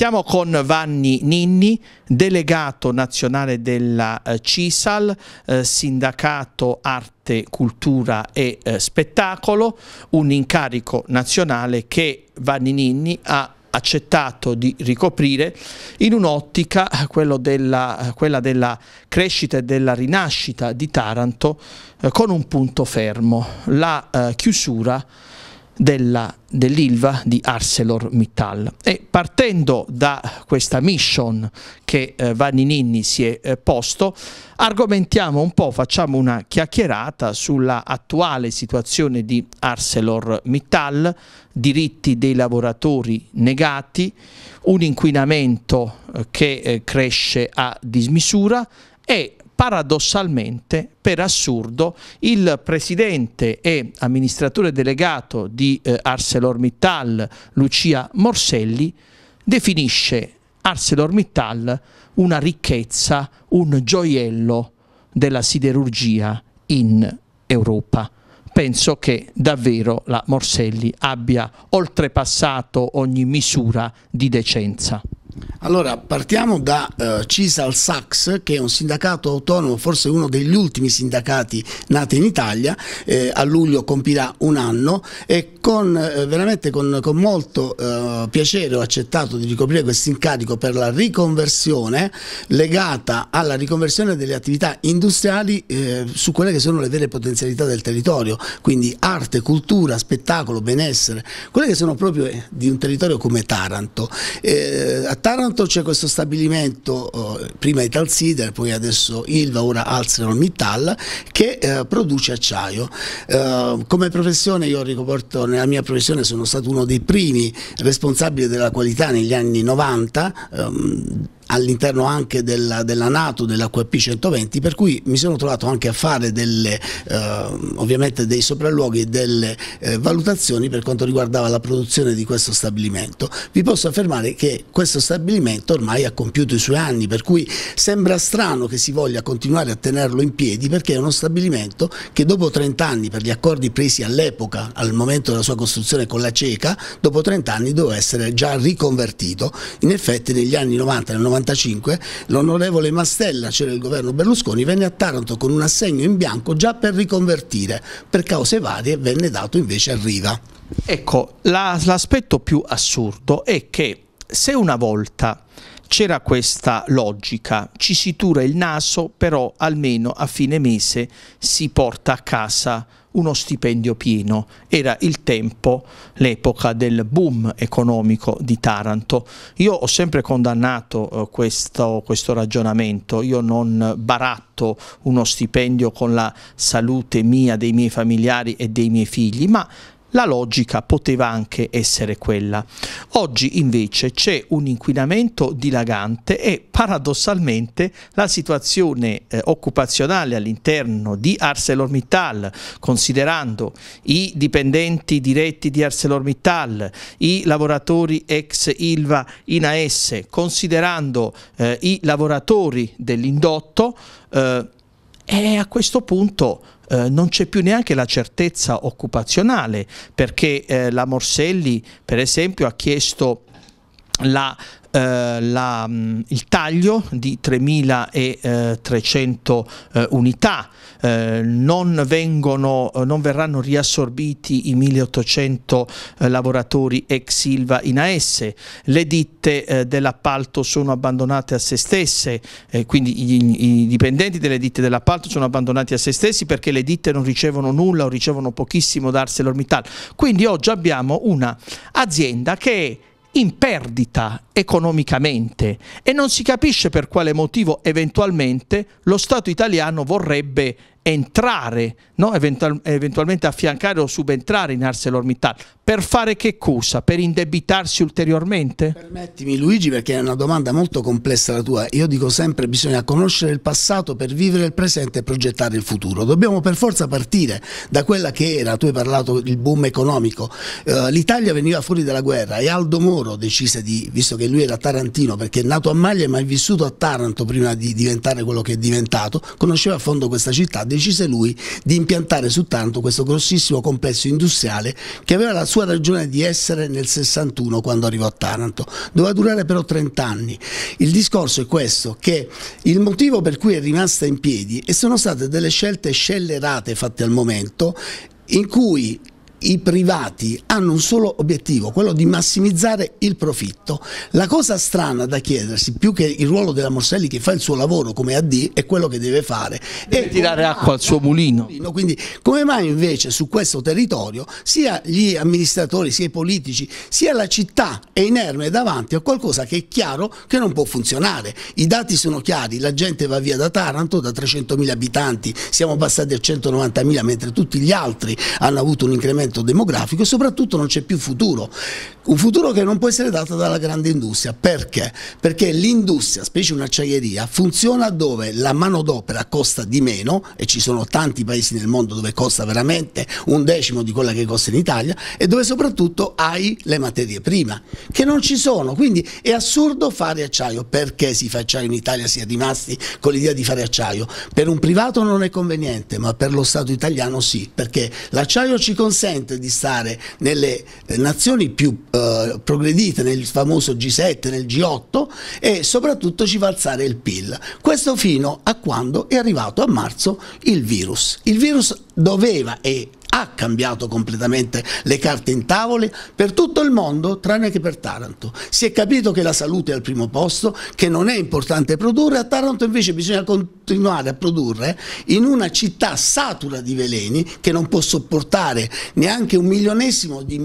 Siamo con Vanni Ninni, delegato nazionale della eh, CISAL, eh, sindacato arte, cultura e eh, spettacolo, un incarico nazionale che Vanni Ninni ha accettato di ricoprire in un'ottica eh, eh, quella della crescita e della rinascita di Taranto con un punto fermo, la chiusura della, dell'Ilva di ArcelorMittal. E partendo da questa mission che eh, Vanni Ninni si è eh, posto, argomentiamo un po', facciamo una chiacchierata sulla attuale situazione di ArcelorMittal, diritti dei lavoratori negati, un inquinamento eh, che eh, cresce a dismisura e paradossalmente, per assurdo, il presidente e amministratore delegato di eh, ArcelorMittal, Lucia Morselli, definisce ArcelorMittal una ricchezza, un gioiello della siderurgia in Europa penso che davvero la Morselli abbia oltrepassato ogni misura di decenza. Allora, partiamo da uh, eh, Cisal Sax, che è un sindacato autonomo, forse uno degli ultimi sindacati nati in Italia, eh, a luglio compirà un anno e con, eh, veramente con, con molto eh, piacere ho accettato di ricoprire questo incarico per la riconversione legata alla riconversione delle attività industriali eh, su quelle che sono le vere potenzialità del territorio, quindi arte, cultura, spettacolo, benessere, quelle che sono proprio eh, di un territorio come Taranto. a Taranto Taranto c'è questo stabilimento, eh, prima Sider, poi adesso Ilva, ora Mittal, che eh, produce acciaio. Eh, come professione io ricoporto, nella mia professione sono stato uno dei primi responsabili della qualità negli anni 90, ehm, all'interno anche della, della Nato, della QP 120, per cui mi sono trovato anche a fare delle, eh, ovviamente dei sopralluoghi e delle eh, valutazioni per quanto riguardava la produzione di questo stabilimento. Vi posso affermare che questo stabilimento ormai ha compiuto i suoi anni, per cui sembra strano che si voglia continuare a tenerlo in piedi perché è uno stabilimento che dopo 30 anni, per gli accordi presi all'epoca, al momento della sua costruzione con la CECA, dopo 30 anni doveva essere già riconvertito. In effetti negli anni 90 e 90 1995 l'onorevole Mastella, c'era il governo Berlusconi, venne a Taranto con un assegno in bianco già per riconvertire, per cause varie venne dato invece a Riva. Ecco, l'aspetto la, più assurdo è che se una volta c'era questa logica, ci si tura il naso, però almeno a fine mese si porta a casa uno stipendio pieno. Era il tempo, l'epoca del boom economico di Taranto. Io ho sempre condannato eh, questo, questo ragionamento, io non baratto uno stipendio con la salute mia, dei miei familiari e dei miei figli, ma la logica poteva anche essere quella. Oggi invece c'è un inquinamento dilagante e paradossalmente la situazione eh, occupazionale all'interno di ArcelorMittal, considerando i dipendenti diretti di ArcelorMittal, i lavoratori ex Ilva in AS, considerando eh, i lavoratori dell'indotto, eh, e a questo punto eh, non c'è più neanche la certezza occupazionale, perché eh, la Morselli, per esempio, ha chiesto la eh, la, mm, il taglio di 3.300 eh, eh, unità, non, vengono, non, verranno riassorbiti i 1.800 lavoratori ex Silva in AS, le ditte dell'appalto sono abbandonate a se stesse, quindi i, i dipendenti delle ditte dell'appalto sono abbandonati a se stessi perché le ditte non ricevono nulla o ricevono pochissimo da ArcelorMittal. Quindi oggi abbiamo una azienda che è in perdita economicamente e non si capisce per quale motivo eventualmente lo Stato italiano vorrebbe entrare, no? Eventual eventualmente affiancare o subentrare in ArcelorMittal. Per fare che cosa? Per indebitarsi ulteriormente? Permettimi Luigi perché è una domanda molto complessa la tua. Io dico sempre bisogna conoscere il passato per vivere il presente e progettare il futuro. Dobbiamo per forza partire da quella che era, tu hai parlato del boom economico. Uh, L'Italia veniva fuori dalla guerra e Aldo Moro decise di, visto che lui era tarantino perché è nato a Maglia ma è vissuto a Taranto prima di diventare quello che è diventato, conosceva a fondo questa città, decise lui di impiantare su Tanto questo grossissimo complesso industriale che aveva la sua ragione di essere nel 61 quando arrivò a Taranto. Doveva durare però 30 anni. Il discorso è questo, che il motivo per cui è rimasta in piedi e sono state delle scelte scellerate fatte al momento in cui i privati hanno un solo obiettivo, quello di massimizzare il profitto. La cosa strana da chiedersi, più che il ruolo della Morselli che fa il suo lavoro come AD, è quello che deve fare. Deve e tirare acqua al suo mulino. Quindi come mai invece su questo territorio sia gli amministratori, sia i politici, sia la città è inerme davanti a qualcosa che è chiaro che non può funzionare. I dati sono chiari, la gente va via da Taranto, da 300.000 abitanti siamo passati a 190.000 mentre tutti gli altri hanno avuto un incremento cambiamento demografico e soprattutto non c'è più futuro, un futuro che non può essere dato dalla grande industria. Perché? Perché l'industria, specie un'acciaieria, funziona dove la manodopera costa di meno e ci sono tanti paesi nel mondo dove costa veramente un decimo di quella che costa in Italia e dove soprattutto hai le materie prime che non ci sono, quindi è assurdo fare acciaio. Perché si fa acciaio in Italia si è rimasti con l'idea di fare acciaio? Per un privato non è conveniente, ma per lo Stato italiano sì, perché l'acciaio ci consente momento di stare nelle nazioni più eh, progredite, nel famoso G7, nel G8 e soprattutto ci fa alzare il PIL. Questo fino a quando è arrivato a marzo il virus. Il virus doveva e ha cambiato completamente le carte in tavole per tutto il mondo tranne che per Taranto. Si è capito che la salute è al primo posto, che non è importante produrre, a Taranto invece bisogna continuare a produrre in una città satura di veleni che non può sopportare neanche un milionesimo di,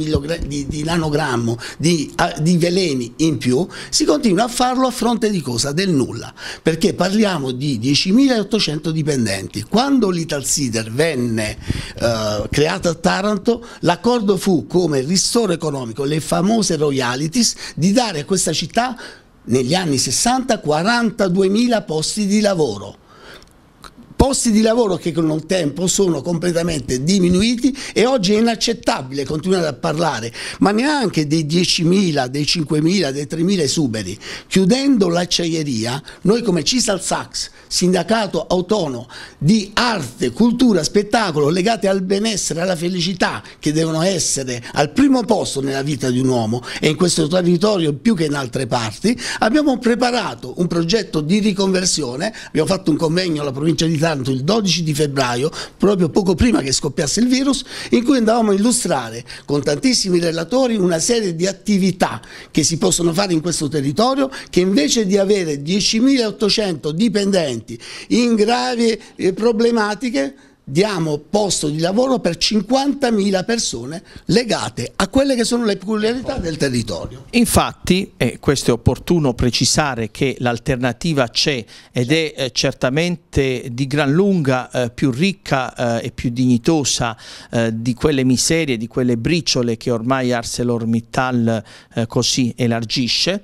di, di nanogrammo di, ah, di veleni in più, si continua a farlo a fronte di cosa? Del nulla, perché parliamo di 10.800 dipendenti. Quando l'Ital l'Italsider venne eh, creata a Taranto, l'accordo fu come ristoro economico, le famose royalties, di dare a questa città negli anni 60 42.000 posti di lavoro posti di lavoro che con il tempo sono completamente diminuiti e oggi è inaccettabile continuare a parlare, ma neanche dei 10.000, dei 5.000, dei 3.000 esuberi. Chiudendo l'acciaieria, noi come Cisal Sax, sindacato autonomo di arte, cultura, spettacolo legate al benessere, alla felicità che devono essere al primo posto nella vita di un uomo e in questo territorio più che in altre parti, abbiamo preparato un progetto di riconversione, abbiamo fatto un convegno alla provincia di Italia, intanto il 12 di febbraio, proprio poco prima che scoppiasse il virus, in cui andavamo a illustrare con tantissimi relatori una serie di attività che si possono fare in questo territorio, che invece di avere 10.800 dipendenti in gravi eh, problematiche, diamo posto di lavoro per 50.000 persone legate a quelle che sono le peculiarità del territorio. Infatti, e questo è opportuno precisare che l'alternativa c'è ed è eh, certamente di gran lunga eh, più ricca eh, e più dignitosa eh, di quelle miserie, di quelle briciole che ormai ArcelorMittal eh, così elargisce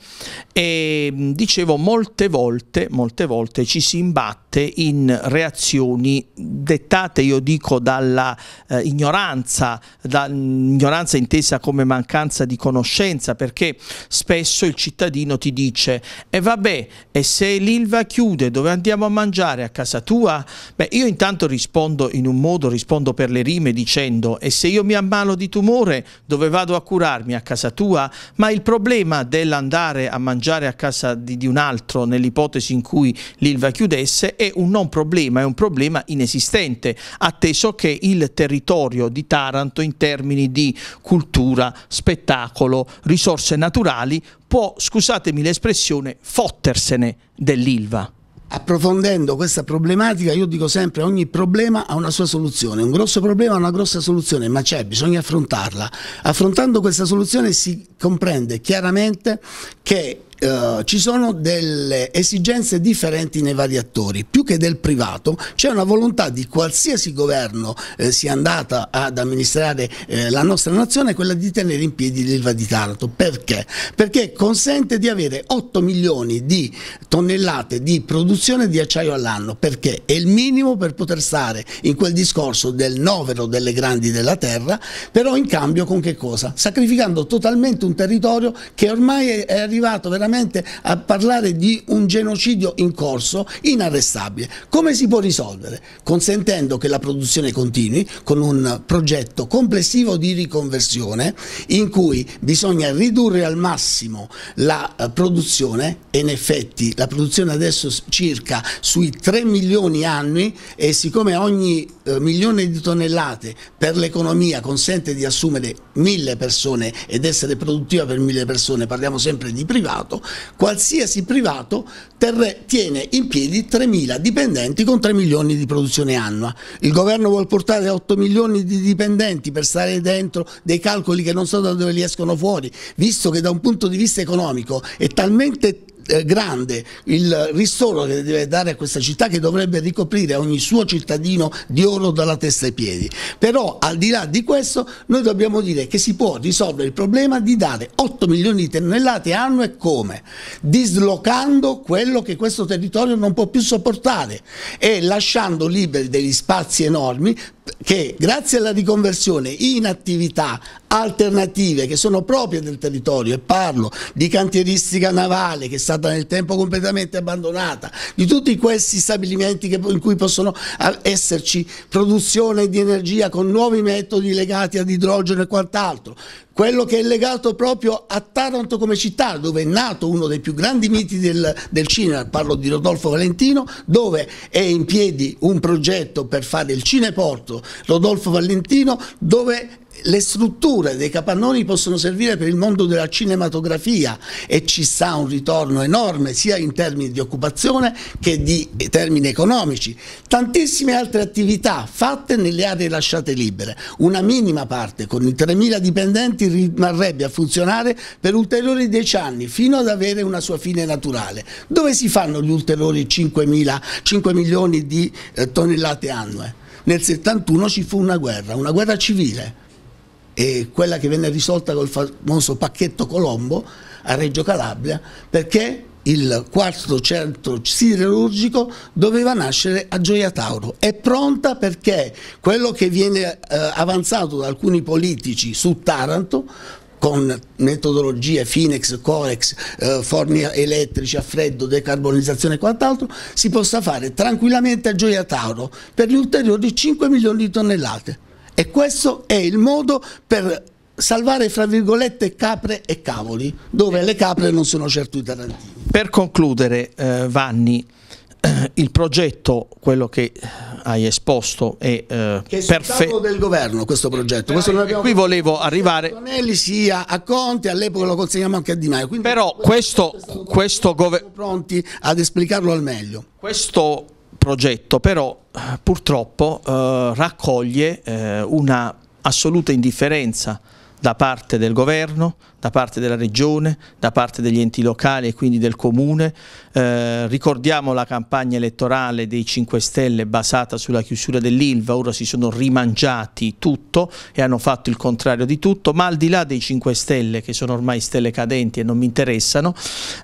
e dicevo molte volte, molte volte ci si imbatte fatte in reazioni dettate, io dico, dalla eh, ignoranza, dall'ignoranza intesa come mancanza di conoscenza, perché spesso il cittadino ti dice e eh vabbè, e se l'Ilva chiude, dove andiamo a mangiare? A casa tua? Beh, io intanto rispondo in un modo, rispondo per le rime dicendo e se io mi ammalo di tumore, dove vado a curarmi? A casa tua? Ma il problema dell'andare a mangiare a casa di, di un altro, nell'ipotesi in cui l'Ilva chiudesse, è un non problema, è un problema inesistente, atteso che il territorio di Taranto in termini di cultura, spettacolo, risorse naturali può, scusatemi l'espressione, fottersene dell'Ilva. Approfondendo questa problematica, io dico sempre ogni problema ha una sua soluzione, un grosso problema ha una grossa soluzione, ma c'è, bisogna affrontarla. Affrontando questa soluzione si comprende chiaramente che eh, ci sono delle esigenze differenti nei vari attori, più che del privato c'è una volontà di qualsiasi governo eh, sia andata ad amministrare eh, la nostra nazione, quella di tenere in piedi l'Ilva di Taranto. Perché? Perché consente di avere 8 milioni di tonnellate di produzione di acciaio all'anno, perché è il minimo per poter stare in quel discorso del novero delle grandi della terra, però in cambio con che cosa? Sacrificando totalmente un territorio che ormai è arrivato veramente veramente a parlare di un genocidio in corso inarrestabile. Come si può risolvere? Consentendo che la produzione continui con un progetto complessivo di riconversione in cui bisogna ridurre al massimo la eh, produzione e in effetti la produzione adesso circa sui 3 milioni annui e siccome ogni eh, milione di tonnellate per l'economia consente di assumere mille persone ed essere produttiva per mille persone, parliamo sempre di privato, qualsiasi privato terre, tiene in piedi 3.000 dipendenti con 3 milioni di produzione annua. Il governo vuole portare 8 milioni di dipendenti per stare dentro dei calcoli che non so da dove li escono fuori, visto che da un punto di vista economico è talmente eh, grande il ristoro che deve dare a questa città che dovrebbe ricoprire ogni suo cittadino di oro dalla testa ai piedi. Però al di là di questo noi dobbiamo dire che si può risolvere il problema di dare 8 milioni di tonnellate anno e come? Dislocando quello che questo territorio non può più sopportare e lasciando liberi degli spazi enormi che grazie alla riconversione in attività alternative che sono proprie del territorio e parlo di cantieristica navale che è stata nel tempo completamente abbandonata, di tutti questi stabilimenti che, in cui possono esserci produzione di energia con nuovi metodi legati ad idrogeno e quant'altro, quello che è legato proprio a Taranto come città, dove è nato uno dei più grandi miti del, del, cinema, parlo di Rodolfo Valentino, dove è in piedi un progetto per fare il cineporto Rodolfo Valentino, dove le strutture dei capannoni possono servire per il mondo della cinematografia e ci sta un ritorno enorme sia in termini di occupazione che di eh, termini economici. Tantissime altre attività fatte nelle aree lasciate libere. Una minima parte con i 3.000 dipendenti rimarrebbe a funzionare per ulteriori 10 anni fino ad avere una sua fine naturale. Dove si fanno gli ulteriori 5, milioni di eh, tonnellate annue? Nel 71 ci fu una guerra, una guerra civile e quella che venne risolta col famoso pacchetto Colombo a Reggio Calabria, perché il quarto centro siderurgico doveva nascere a Gioia Tauro. È pronta perché quello che viene eh, avanzato da alcuni politici su Taranto con metodologie Finex, Corex, eh, forni elettrici a freddo, decarbonizzazione e quant'altro, si possa fare tranquillamente a Gioia Tauro per gli ulteriori 5 milioni di tonnellate. E questo è il modo per salvare, fra virgolette, capre e cavoli, dove le capre non sono certo i tarantini. Per concludere, eh, Vanni, eh, il progetto, quello che eh, hai esposto, è, eh, è perfetto. del governo questo progetto. Questo eh, qui volevo arrivare. Anelli sia a Conte, all'epoca lo consegniamo anche a Di Maio. Quindi Però questo, questo, questo governo. Pronti ad esplicarlo al meglio. Questo progetto però purtroppo eh, raccoglie eh, una assoluta indifferenza da parte del governo, da parte della regione, da parte degli enti locali e quindi del comune. Eh, ricordiamo la campagna elettorale dei 5 Stelle basata sulla chiusura dell'ILVA, ora si sono rimangiati tutto e hanno fatto il contrario di tutto, ma al di là dei 5 Stelle che sono ormai stelle cadenti e non mi interessano,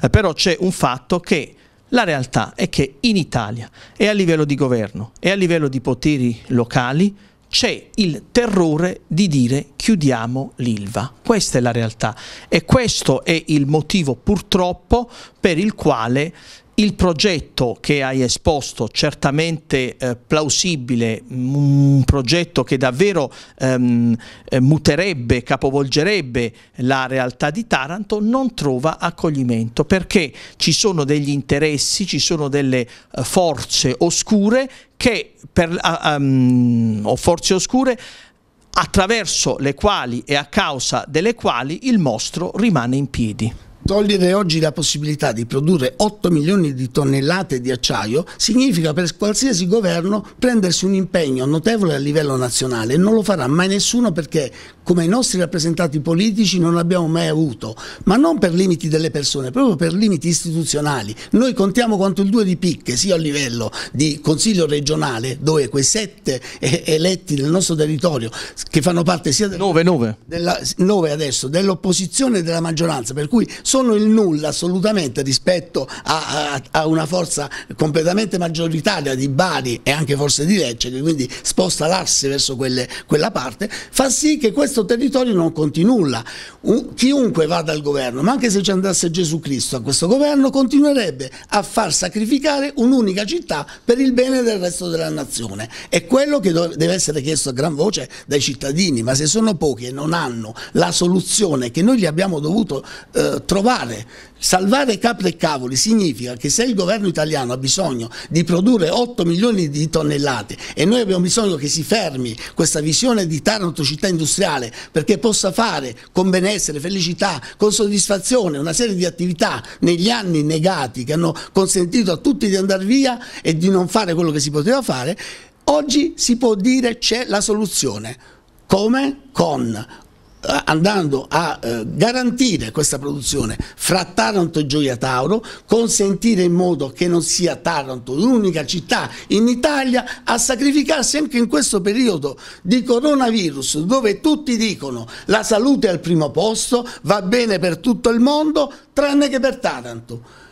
eh, però c'è un fatto che la realtà è che in Italia e a livello di governo e a livello di poteri locali c'è il terrore di dire chiudiamo l'Ilva. Questa è la realtà e questo è il motivo purtroppo per il quale il progetto che hai esposto, certamente eh, plausibile, un progetto che davvero ehm, eh, muterebbe, capovolgerebbe la realtà di Taranto, non trova accoglimento perché ci sono degli interessi, ci sono delle eh, forze oscure che per, ah, um, o forze oscure attraverso le quali e a causa delle quali il mostro rimane in piedi togliere oggi la possibilità di produrre 8 milioni di tonnellate di acciaio significa per qualsiasi governo prendersi un impegno notevole a livello nazionale. Non lo farà mai nessuno perché come i nostri rappresentanti politici non abbiamo mai avuto, ma non per limiti delle persone, proprio per limiti istituzionali. Noi contiamo quanto il 2 di picche, sia a livello di Consiglio regionale, dove quei sette eletti del nostro territorio, che fanno parte sia 9, 9. Della, 9 adesso, dell'opposizione e della maggioranza, per cui sono il nulla assolutamente rispetto a, a, a una forza completamente maggioritaria di Bari e anche forse di Lecce, che quindi sposta l'asse verso quelle, quella parte, fa sì che questo territorio non conti nulla. Un, chiunque vada al governo, ma anche se ci andasse Gesù Cristo a questo governo, continuerebbe a far sacrificare un'unica città per il bene del resto della nazione. È quello che deve essere chiesto a gran voce dai cittadini, ma se sono pochi e non hanno la soluzione che noi gli abbiamo dovuto eh, trovare, trovare, salvare capre e cavoli significa che se il governo italiano ha bisogno di produrre 8 milioni di tonnellate e noi abbiamo bisogno che si fermi questa visione di Taranto città industriale perché possa fare con benessere, felicità, con soddisfazione una serie di attività negli anni negati che hanno consentito a tutti di andare via e di non fare quello che si poteva fare, oggi si può dire c'è la soluzione. Come? Con andando a eh, garantire questa produzione fra Taranto e Gioia Tauro, consentire in modo che non sia Taranto l'unica città in Italia a sacrificarsi anche in questo periodo di coronavirus dove tutti dicono la salute è al primo posto, va bene per tutto il mondo, tranne che per Taranto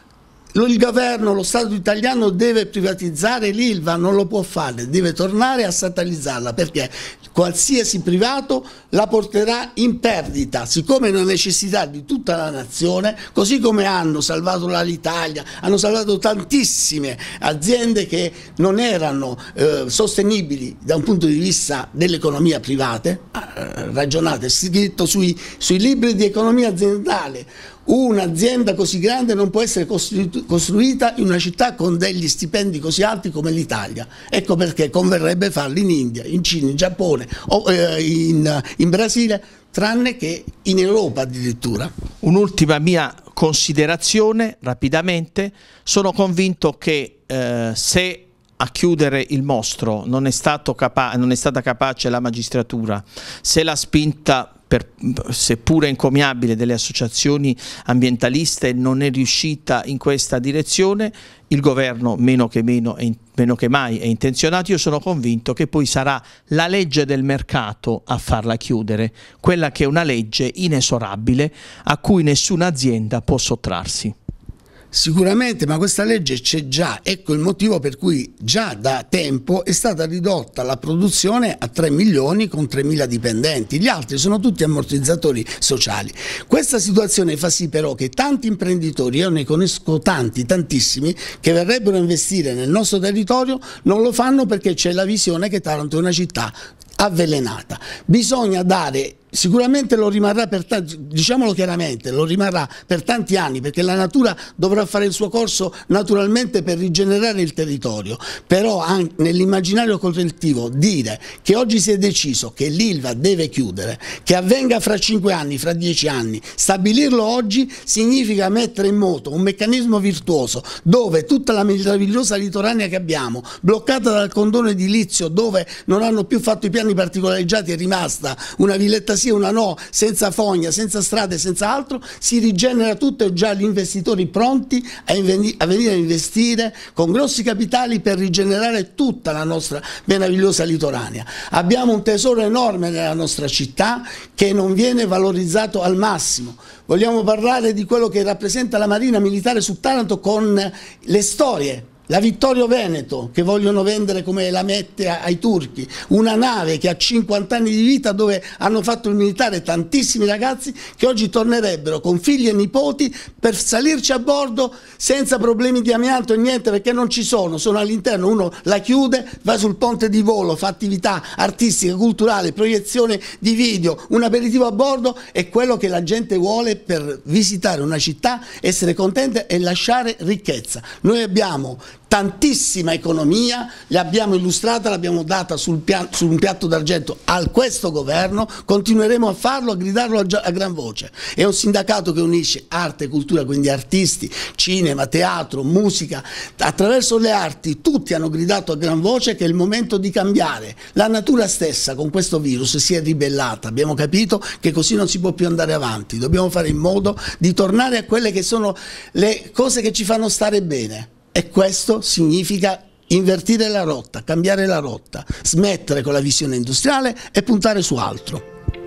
il governo, lo Stato italiano deve privatizzare l'ILVA, non lo può fare, deve tornare a statalizzarla perché qualsiasi privato la porterà in perdita, siccome è una necessità di tutta la nazione, così come hanno salvato l'Italia, hanno salvato tantissime aziende che non erano eh, sostenibili da un punto di vista dell'economia privata, ah, ragionate, è scritto sui, sui libri di economia aziendale, Un'azienda così grande non può essere costruita in una città con degli stipendi così alti come l'Italia. Ecco perché converrebbe farlo in India, in Cina, in Giappone o eh, in, in Brasile, tranne che in Europa addirittura. Un'ultima mia considerazione, rapidamente. Sono convinto che eh, se a chiudere il mostro non è, non è, stata capace la magistratura, se la spinta per, seppure encomiabile, delle associazioni ambientaliste non è riuscita in questa direzione, il governo meno che, meno, è, meno che mai è intenzionato, io sono convinto che poi sarà la legge del mercato a farla chiudere, quella che è una legge inesorabile a cui nessuna azienda può sottrarsi. Sicuramente, ma questa legge c'è già, ecco il motivo per cui già da tempo è stata ridotta la produzione a 3 milioni con 3 mila dipendenti, gli altri sono tutti ammortizzatori sociali. Questa situazione fa sì però che tanti imprenditori, io ne conosco tanti, tantissimi, che verrebbero a investire nel nostro territorio, non lo fanno perché c'è la visione che Taranto è una città avvelenata. Bisogna dare, sicuramente lo rimarrà per tanti, diciamolo chiaramente, lo rimarrà per tanti anni perché la natura dovrà fare il suo corso naturalmente per rigenerare il territorio, però nell'immaginario collettivo dire che oggi si è deciso che l'Ilva deve chiudere, che avvenga fra 5 anni, fra 10 anni, stabilirlo oggi significa mettere in moto un meccanismo virtuoso dove tutta la meravigliosa litoranea che abbiamo, bloccata dal condono edilizio dove non hanno più fatto i piani interni particolareggiati è rimasta una villetta sì e una no, senza fogna, senza strade, senza altro, si rigenera tutto e già gli investitori pronti a, a venire a investire con grossi capitali per rigenerare tutta la nostra meravigliosa litoranea. Abbiamo un tesoro enorme nella nostra città che non viene valorizzato al massimo. Vogliamo parlare di quello che rappresenta la Marina Militare su Taranto con le storie la Vittorio Veneto che vogliono vendere come la mette ai turchi, una nave che ha 50 anni di vita dove hanno fatto il militare tantissimi ragazzi che oggi tornerebbero con figli e nipoti per salirci a bordo senza problemi di amianto e niente perché non ci sono, sono all'interno, uno la chiude, va sul ponte di volo, fa attività artistica, culturale, proiezione di video, un aperitivo a bordo è quello che la gente vuole per visitare una città, essere contenta e lasciare ricchezza. Noi abbiamo tantissima economia, l'abbiamo illustrata, l'abbiamo data sul pian, su un piatto d'argento a questo governo, continueremo a farlo, a gridarlo a, a, gran voce. È un sindacato che unisce arte e cultura, quindi artisti, cinema, teatro, musica, attraverso le arti tutti hanno gridato a gran voce che è il momento di cambiare. La natura stessa con questo virus si è ribellata, abbiamo capito che così non si può più andare avanti, dobbiamo fare in modo di tornare a quelle che sono le cose che ci fanno stare bene e questo significa invertire la rotta, cambiare la rotta, smettere con la visione industriale e puntare su altro.